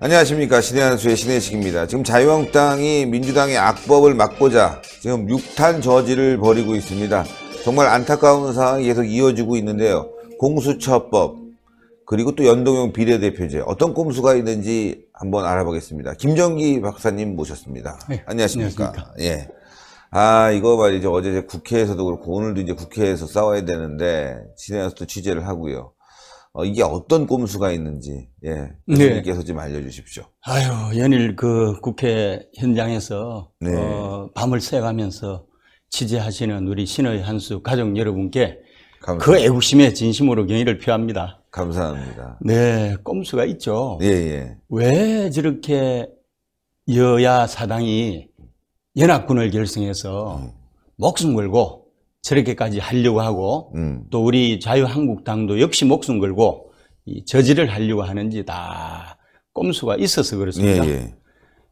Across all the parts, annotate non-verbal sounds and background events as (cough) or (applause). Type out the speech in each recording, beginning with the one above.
안녕하십니까 신해한수의 신혜식입니다 지금 자유한국당이 민주당의 악법을 막고자 지금 육탄 저지를 벌이고 있습니다. 정말 안타까운 상황이 계속 이어지고 있는데요. 공수처법 그리고 또 연동형 비례대표제 어떤 꼼수가 있는지 한번 알아보겠습니다. 김정기 박사님 모셨습니다. 네, 안녕하십니까? 안녕하십니까? 예. 아 이거 말이죠. 어제 국회에서도 그렇고 오늘도 이제 국회에서 싸워야 되는데 진행해서 도 취재를 하고요. 어, 이게 어떤 꼼수가 있는지 예 네. 교수님께서 네. 좀 알려주십시오. 아유 연일 그 국회 현장에서 네. 어, 밤을 새가면서 취재하시는 우리 신의 한수 가족 여러분께 감사합니다. 그 애국심에 진심으로 경의를 표합니다. 감사합니다. 네, 꼼수가 있죠. 예, 예. 왜 저렇게 여야 사당이 연합군을 결성해서 음. 목숨 걸고 저렇게까지 하려고 하고 음. 또 우리 자유한국당도 역시 목숨 걸고 저지를 하려고 하는지 다 꼼수가 있어서 그렇습니다. 예, 예.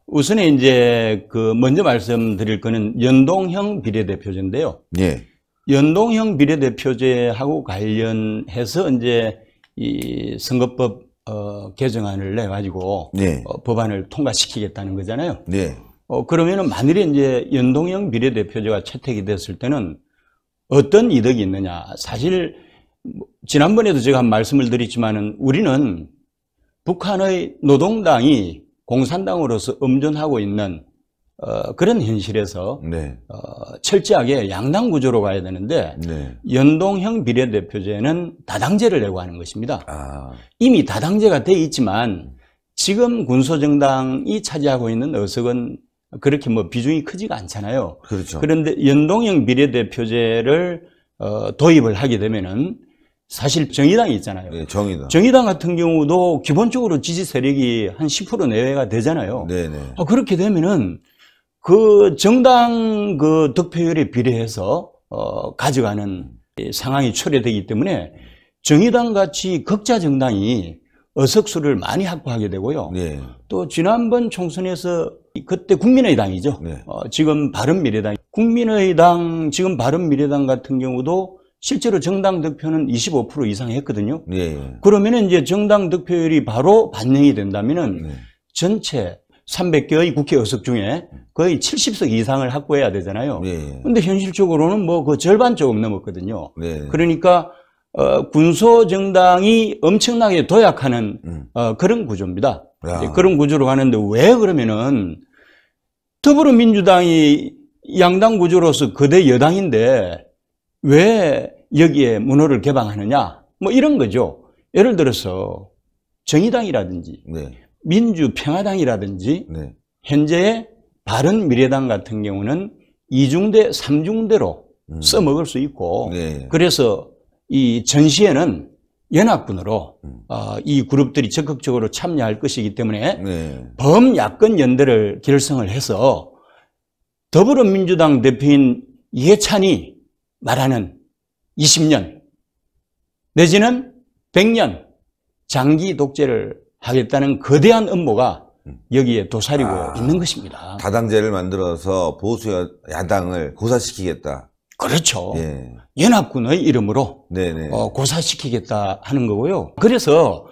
우선에 이제 그 먼저 말씀드릴 거는 연동형 비례대표제인데요. 예. 연동형 비례대표제하고 관련해서 이제 이 선거법 어, 개정안을 내 가지고 예. 어, 법안을 통과시키겠다는 거잖아요. 예. 어, 그러면은 만일에 이제 연동형 비례대표제가 채택이 됐을 때는 어떤 이득이 있느냐. 사실 뭐 지난번에도 제가 한 말씀을 드렸지만은 우리는 북한의 노동당이 공산당으로서 엄존하고 있는 어, 그런 현실에서 네. 어, 철저하게 양당 구조로 가야 되는데 네. 연동형 비례대표제는 다당제를 내고 하는 것입니다. 아. 이미 다당제가 돼 있지만 지금 군소정당이 차지하고 있는 의석은 그렇게 뭐 비중이 크지가 않잖아요. 그렇죠. 그런데 연동형 비례대표제를 어, 도입을 하게 되면은 사실 정의당이 있잖아요. 네, 정의당. 정의당 같은 경우도 기본적으로 지지 세력이 한 10% 내외가 되잖아요. 네, 네. 아, 그렇게 되면은 그 정당 그 득표율에 비례해서 어, 가져가는 상황이 초래되기 때문에 정의당 같이 극자 정당이 어석수를 많이 확보하게 되고요. 네. 또 지난번 총선에서 그때 국민의당이죠. 네. 어, 지금 바른미래당. 국민의당, 지금 바른미래당 같은 경우도 실제로 정당 득표는 25% 이상 했거든요. 예, 예. 그러면은 이제 정당 득표율이 바로 반영이 된다면은 예. 전체 300개의 국회 의석 중에 거의 70석 이상을 확보해야 되잖아요. 그런데 예, 예. 현실적으로는 뭐 그 절반 조금 넘었거든요. 네. 그러니까 어, 군소 정당이 엄청나게 도약하는 음. 어, 그런 구조입니다. 그런 구조로 가는데 왜 그러면은 더불어민주당이 양당 구조로서 거대 여당인데 왜 여기에 문호를 개방하느냐? 뭐 이런 거죠. 예를 들어서 정의당이라든지 네. 민주평화당이라든지 네. 현재의 바른미래당 같은 경우는 2중대3중대로 음. 써먹을 수 있고 네. 그래서 이 전시에는 연합군으로 음. 어, 이 그룹들이 적극적으로 참여할 것이기 때문에 네. 범야권 연대를 결성을 해서 더불어민주당 대표인 이해찬이 말하는 20년 내지는 100년 장기 독재를 하겠다는 거대한 음모가 음. 여기에 도사리고 아, 있는 것입니다. 다당제를 만들어서 보수 야당을 고사시키겠다. 그렇죠. 예. 연합군의 이름으로 네네. 네. 어, 고사시키겠다 하는 거고요. 그래서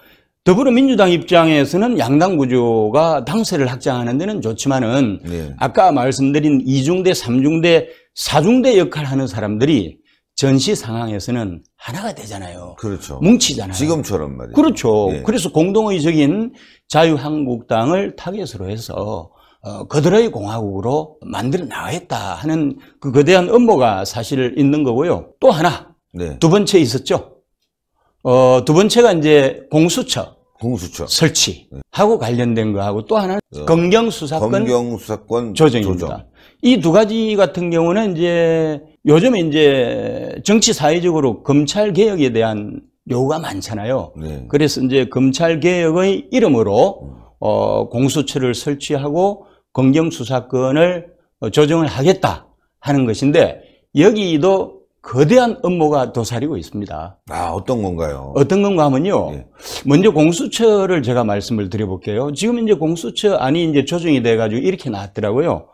더불어민주당 입장에서는 양당 구조가 당세를 확장하는 데는 좋지만은 네. 아까 말씀드린 2중대3중대 사중대 역할 하는 사람들이 전시 상황에서는 하나가 되잖아요. 그렇죠. 뭉치잖아요. 지금처럼 말이죠. 그렇죠. 예. 그래서 공동의적인 자유한국당을 타겟으로 해서 어, 거들의 공화국으로 만들어 나가겠다 하는 그 거대한 업무가 사실 있는 거고요. 또 하나, 네. 두 번째 있었죠. 어, 두 번째가 이제 공수처. 공수처 설치하고 관련된 거하고 또 하나는 어, 검경수사권, 검경수사권 조정입니다. 조정. 이두 가지 같은 경우는 이제 요즘에 이제 정치 사회적으로 검찰 개혁에 대한 요구가 많잖아요. 네. 그래서 이제 검찰 개혁의 이름으로 어, 공수처를 설치하고 검경수사권을 조정을 하겠다 하는 것인데 여기도 거대한 업무가 도사리고 있습니다. 아, 어떤 건가요? 어떤 건가 하면요. 예. 먼저 공수처를 제가 말씀을 드려볼게요. 지금 이제 공수처 안이 이제 조정이 돼가지고 이렇게 나왔더라고요.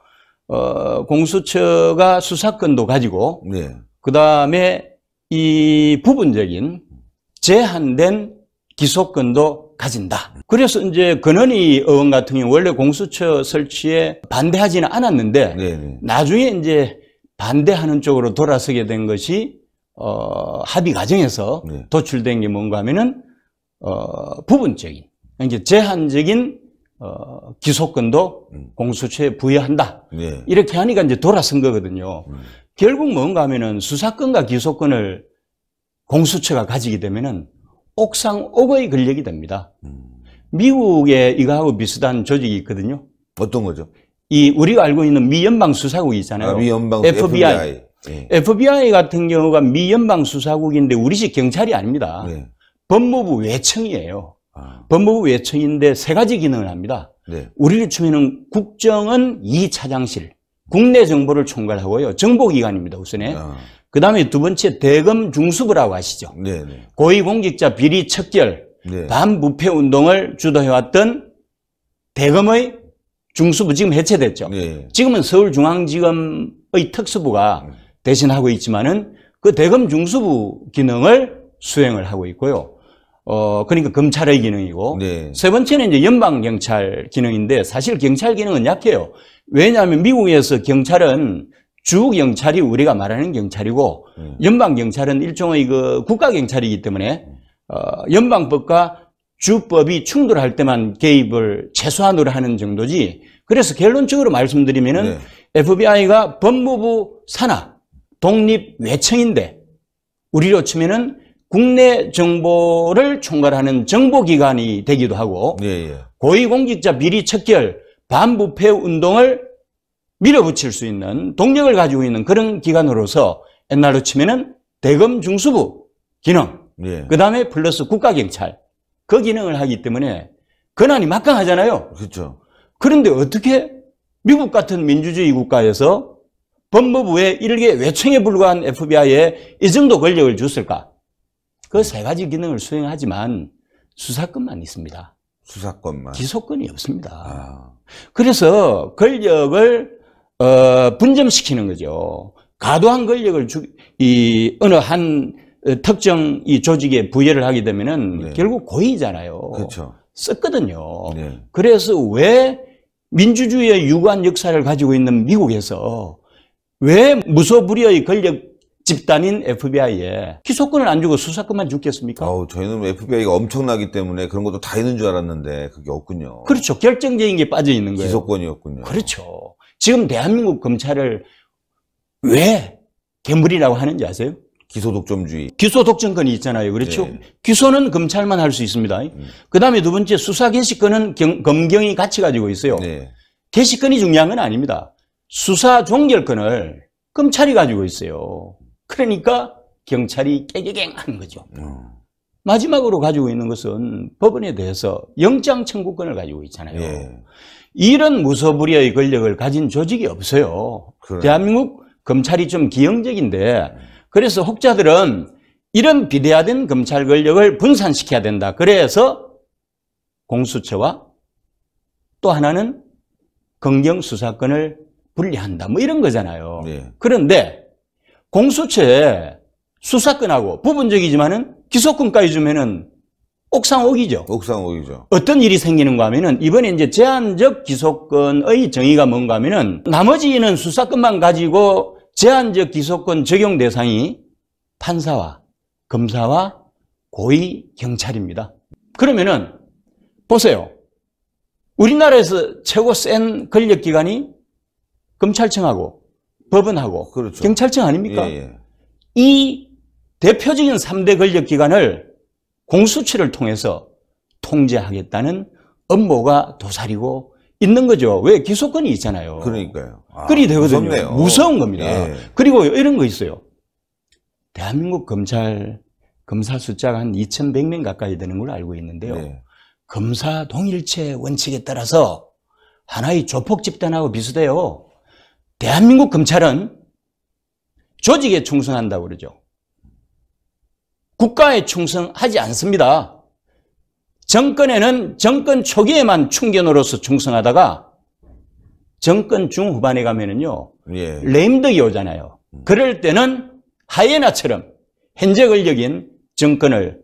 어, 공수처가 수사권도 가지고, 예. 그 다음에 이 부분적인 제한된 기소권도 가진다. 그래서 이제 근원이 의원 같은 경우 원래 공수처 설치에 반대하지는 않았는데, 예. 예. 나중에 이제 반대하는 쪽으로 돌아서게 된 것이 어, 합의 과정에서 네. 도출된 게 뭔가 하면은 어, 부분적인 그러니까 제한적인 어, 기소권도 음. 공수처에 부여한다. 네. 이렇게 하니까 이제 돌아선 거거든요. 음. 결국 뭔가 하면은 수사권과 기소권을 공수처가 가지게 되면은 옥상옥의 권력이 됩니다. 음. 미국에 이거하고 비슷한 조직이 있거든요. 어떤 거죠? 이 우리가 알고 있는 미연방 수사국 있잖아요. 아, 미연방 FBI. FBI. 네. FBI 같은 경우가 미연방 수사국인데 우리식 경찰이 아닙니다. 네. 법무부 외청이에요. 아. 법무부 외청인데 세 가지 기능을 합니다. 네. 우리를 치면은 국정은 이차장실 국내 정보를 총괄하고요. 정보기관입니다, 우선에. 아. 그 다음에 두 번째 대검 중수부라고 아시죠? 네네. 네. 고위공직자 비리 척결, 네. 반부패 운동을 주도해왔던 대검의 중수부 지금 해체됐죠. 예. 지금은 서울중앙지검의 특수부가 네. 대신하고 있지만은 그 대검 중수부 기능을 수행을 하고 있고요. 어 그러니까 검찰의 기능이고 네. 세 번째는 이제 연방 경찰 기능인데 사실 경찰 기능은 약해요. 왜냐하면 미국에서 경찰은 주 경찰이 우리가 말하는 경찰이고 네. 연방 경찰은 일종의 그 국가 경찰이기 때문에 어 연방법과 주법이 충돌할 때만 개입을 최소한으로 하는 정도지. 그래서 결론적으로 말씀드리면은 네. FBI가 법무부 산하 독립 외청인데 우리로 치면은 국내 정보를 총괄하는 정보기관이 되기도 하고 예, 예. 고위공직자 비리 척결 반부패 운동을 밀어붙일 수 있는 동력을 가지고 있는 그런 기관으로서 옛날로 치면은 대검 중수부 기능 예. 그다음에 플러스 국가경찰 그 기능을 하기 때문에 권한이 막강하잖아요. 그렇죠. 그런데 어떻게 미국 같은 민주주의 국가에서 법무부의 일개 외청에 불과한 FBI에 이 정도 권력을 줬을까? 그 세 가지 기능을 수행하지만 수사권만 있습니다. 수사권만. 기소권이 없습니다. 아. 그래서 권력을 어, 분점시키는 거죠. 과도한 권력을 주, 이 어느 한 어, 특정 이 조직에 부여를 하게 되면은 네. 결국 고의잖아요. 그렇죠. 썼거든요. 네. 그래서 왜 민주주의의 유관 역사를 가지고 있는 미국에서 왜 무소불위의 권력 집단인 FBI에 기소권을 안 주고 수사권만 줬겠습니까? 아 저희는 FBI가 엄청나기 때문에 그런 것도 다 있는 줄 알았는데 그게 없군요. 그렇죠. 결정적인 게 빠져 있는 거예요. 기소권이었군요. 그렇죠. 지금 대한민국 검찰을 왜 괴물이라고 하는지 아세요? 기소독점주의. 기소독점권이 있잖아요. 그렇죠? 네. 기소는 검찰만 할 수 있습니다. 음. 그 다음에 두 번째 수사 개시권은 경, 검경이 같이 가지고 있어요. 네. 개시권이 중요한 건 아닙니다. 수사 종결권을 검찰이 가지고 있어요. 그러니까 경찰이 깨개갱 하는 거죠. 음. 마지막으로 가지고 있는 것은 법원에 대해서 영장 청구권을 가지고 있잖아요. 네. 이런 무소불위의 권력을 가진 조직이 없어요. 그래. 대한민국 검찰이 좀 기형적인데 음. 그래서 혹자들은 이런 비대화된 검찰 권력을 분산시켜야 된다. 그래서 공수처와 또 하나는 검경수사권을 분리한다. 뭐 이런 거잖아요. 네. 그런데 공수처에 수사권하고 부분적이지만은 기소권까지 주면은 옥상옥이죠. 옥상옥이죠. 어떤 일이 생기는가 하면은 이번에 이제 제한적 기소권의 정의가 뭔가 하면은 나머지는 수사권만 가지고 제한적 기소권 적용 대상이 판사와 검사와 고위 경찰입니다. 그러면은 보세요. 우리나라에서 최고 센 권력 기관이 검찰청하고 법원하고 그렇죠. 경찰청 아닙니까? 예, 예. 이 대표적인 3대 권력 기관을 공수처를 통해서 통제하겠다는 업무가 도사리고 있는 거죠. 왜 기소권이 있잖아요. 그러니까요. 아, 그리 되거든요. 무섭네요. 무서운 겁니다. 예. 그리고 이런 거 있어요. 대한민국 검찰 검사 숫자가 한 2,100명 가까이 되는 걸로 알고 있는데요. 네. 검사 동일체 원칙에 따라서 하나의 조폭 집단하고 비슷해요. 대한민국 검찰은 조직에 충성한다고 그러죠. 국가에 충성하지 않습니다. 정권에는 정권 초기에만 충견으로서 충성하다가 정권 중후반에 가면은요. 예. 레임덕이 오잖아요. 음. 그럴 때는 하이에나처럼 현재 권력인 정권을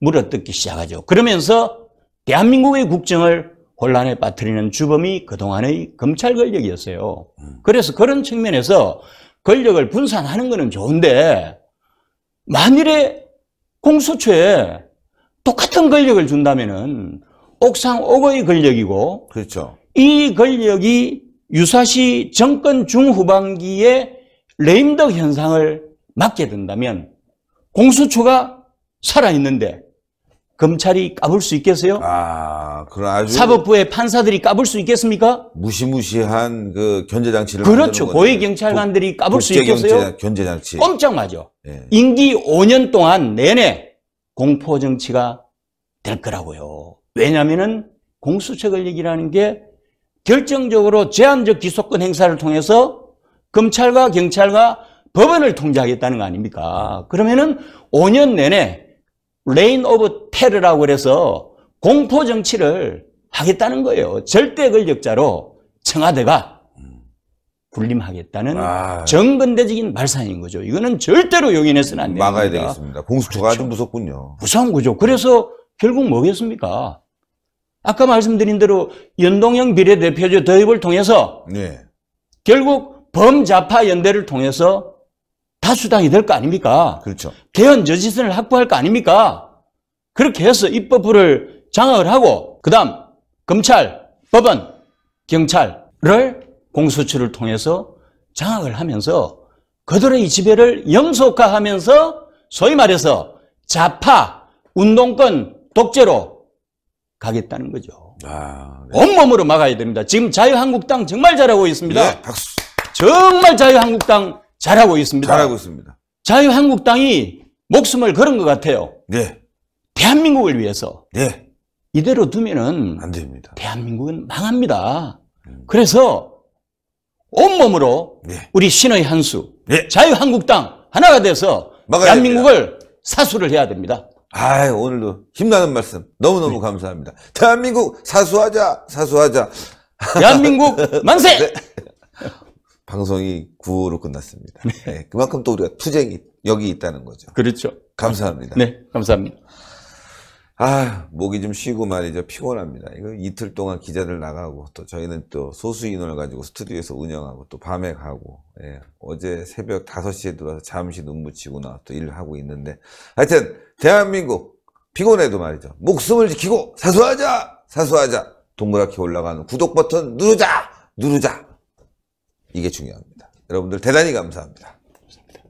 물어뜯기 시작하죠. 그러면서 대한민국의 국정을 혼란에 빠뜨리는 주범이 그동안의 검찰 권력이었어요. 음. 그래서 그런 측면에서 권력을 분산하는 것은 좋은데 만일에 공수처에 똑같은 권력을 준다면은 옥상 옥의 권력이고 그렇죠. 이 권력이 유사시 정권 중후반기에 레임덕 현상을 맞게 된다면 공수처가 살아있는데 검찰이 까불 수 있겠어요? 아, 그런 아주 사법부의 판사들이 까불 수 있겠습니까? 무시무시한 그 견제 장치를 그렇죠. 고위 예. 경찰관들이 까불 수 있겠어요? 견제 장치. 꼼짝 맞아. 예. 네. 임기 5년 동안 내내 공포 정치가 될 거라고요. 왜냐하면은 공수처 권력이라는 게 결정적으로 제한적 기소권 행사를 통해서 검찰과 경찰과 법원을 통제하겠다는 거 아닙니까? 그러면은 5년 내내 레인 오브 테러라고 그래서 공포 정치를 하겠다는 거예요. 절대 권력자로 청와대가 군림하겠다는 아. 정근대적인 말상인 거죠. 이거는 절대로 용인해서는 안 됩니다. 막아야 되겠습니다. 공수처가 그렇죠. 아주 무섭군요. 무서운 거죠. 그래서 결국 뭐겠습니까? 아까 말씀드린 대로 연동형 비례대표제 도입을 통해서 네. 결국 범좌파 연대를 통해서 다수당이 될 거 아닙니까? 그렇죠. 개헌 저지선을 확보할 거 아닙니까? 그렇게 해서 입법부를 장악을 하고 그다음 검찰, 법원, 경찰을 공수처를 통해서 장악을 하면서 그들의 지배를 영속화하면서 소위 말해서 자파 운동권 독재로 가겠다는 거죠. 아, 네. 온몸으로 막아야 됩니다. 지금 자유한국당 정말 잘하고 있습니다. 네, 박수. 정말 자유한국당 잘하고 있습니다. 잘하고 있습니다. 자유한국당이 목숨을 걸은 것 같아요. 네. 대한민국을 위해서. 네. 이대로 두면은 안 됩니다. 대한민국은 망합니다. 음. 그래서 온몸으로 예. 우리 신의 한수 예. 네. 자유한국당 하나가 돼서 대한민국을 됩니다. 사수를 해야 됩니다. 아 오늘도 힘나는 말씀 너무너무 네. 감사합니다. 대한민국 사수하자 사수하자. 대한민국 (laughs) 만세. 네. 방송이 9호로 끝났습니다. 네. 네. 그만큼 또 우리가 투쟁이 여기 있다는 거죠. 그렇죠. 감사합니다. 네, 감사합니다. 아, 목이 좀 쉬고 말이죠. 피곤합니다. 이거 이틀 동안 기자들 나가고 또 저희는 또 소수 인원을 가지고 스튜디오에서 운영하고 또 밤에 가고 예, 어제 새벽 5시에 들어와서 잠시 눈 붙이고 나또 일하고 있는데 하여튼 대한민국 피곤해도 말이죠. 목숨을 지키고 사수하자! 사수하자! 동그랗게 올라가는 구독 버튼 누르자! 누르자! 이게 중요합니다. 여러분들 대단히 감사합니다. 감사합니다.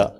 감사합니다.